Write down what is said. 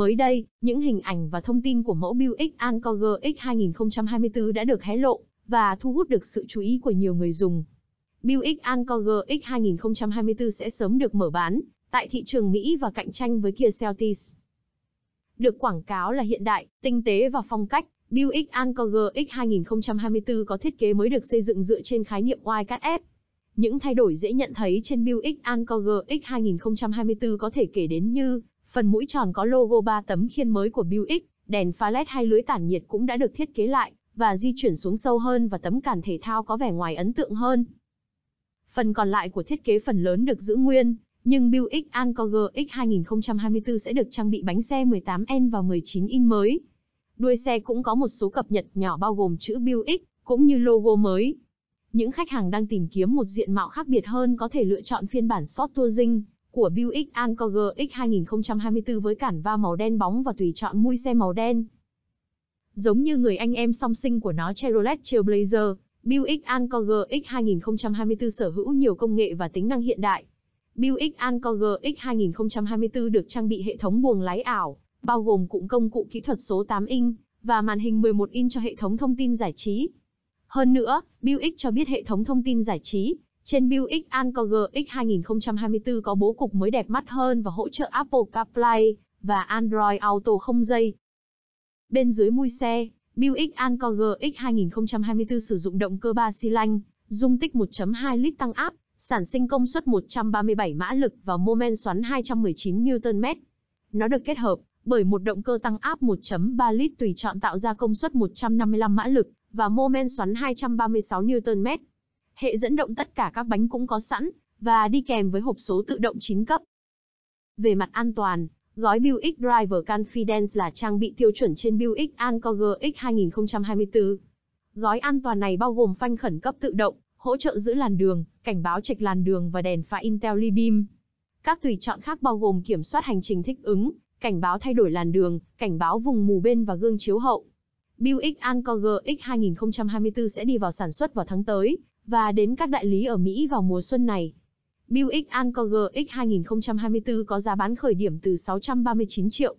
Mới đây, những hình ảnh và thông tin của mẫu Buick Ancore X 2024 đã được hé lộ và thu hút được sự chú ý của nhiều người dùng. Buick Ancore X 2024 sẽ sớm được mở bán tại thị trường Mỹ và cạnh tranh với Kia Celtis. Được quảng cáo là hiện đại, tinh tế và phong cách, Buick Ancore X 2024 có thiết kế mới được xây dựng dựa trên khái niệm Y-Cat F. Những thay đổi dễ nhận thấy trên Buick Ancore X 2024 có thể kể đến như Phần mũi tròn có logo ba tấm khiên mới của Buick, đèn pha LED hay lưới tản nhiệt cũng đã được thiết kế lại và di chuyển xuống sâu hơn và tấm cản thể thao có vẻ ngoài ấn tượng hơn. Phần còn lại của thiết kế phần lớn được giữ nguyên, nhưng Buick Ancore X 2024 sẽ được trang bị bánh xe 18N và 19 in mới. Đuôi xe cũng có một số cập nhật nhỏ bao gồm chữ Buick cũng như logo mới. Những khách hàng đang tìm kiếm một diện mạo khác biệt hơn có thể lựa chọn phiên bản Sport Touring của Buick Encore GX 2024 với cản va màu đen bóng và tùy chọn mui xe màu đen. Giống như người anh em song sinh của nó Chevrolet Trailblazer, Buick Encore GX 2024 sở hữu nhiều công nghệ và tính năng hiện đại. Buick Encore GX 2024 được trang bị hệ thống buồng lái ảo, bao gồm cụm công cụ kỹ thuật số 8 inch và màn hình 11 inch cho hệ thống thông tin giải trí. Hơn nữa, Buick cho biết hệ thống thông tin giải trí trên Buick Encore X 2024 có bố cục mới đẹp mắt hơn và hỗ trợ Apple CarPlay và Android Auto không dây. Bên dưới mui xe, Buick Encore X 2024 sử dụng động cơ 3 xi lanh, dung tích 1.2 lít tăng áp, sản sinh công suất 137 mã lực và mô men xoắn 219 Nm. Nó được kết hợp bởi một động cơ tăng áp 1.3 lít tùy chọn tạo ra công suất 155 mã lực và mô men xoắn 236 Nm. Hệ dẫn động tất cả các bánh cũng có sẵn, và đi kèm với hộp số tự động 9 cấp. Về mặt an toàn, gói Buick Driver Confidence là trang bị tiêu chuẩn trên Buick Encore X 2024. Gói an toàn này bao gồm phanh khẩn cấp tự động, hỗ trợ giữ làn đường, cảnh báo trạch làn đường và đèn pha Intel Beam. Các tùy chọn khác bao gồm kiểm soát hành trình thích ứng, cảnh báo thay đổi làn đường, cảnh báo vùng mù bên và gương chiếu hậu. Buick Encore X 2024 sẽ đi vào sản xuất vào tháng tới và đến các đại lý ở Mỹ vào mùa xuân này. Buick Encore X 2024 có giá bán khởi điểm từ 639 triệu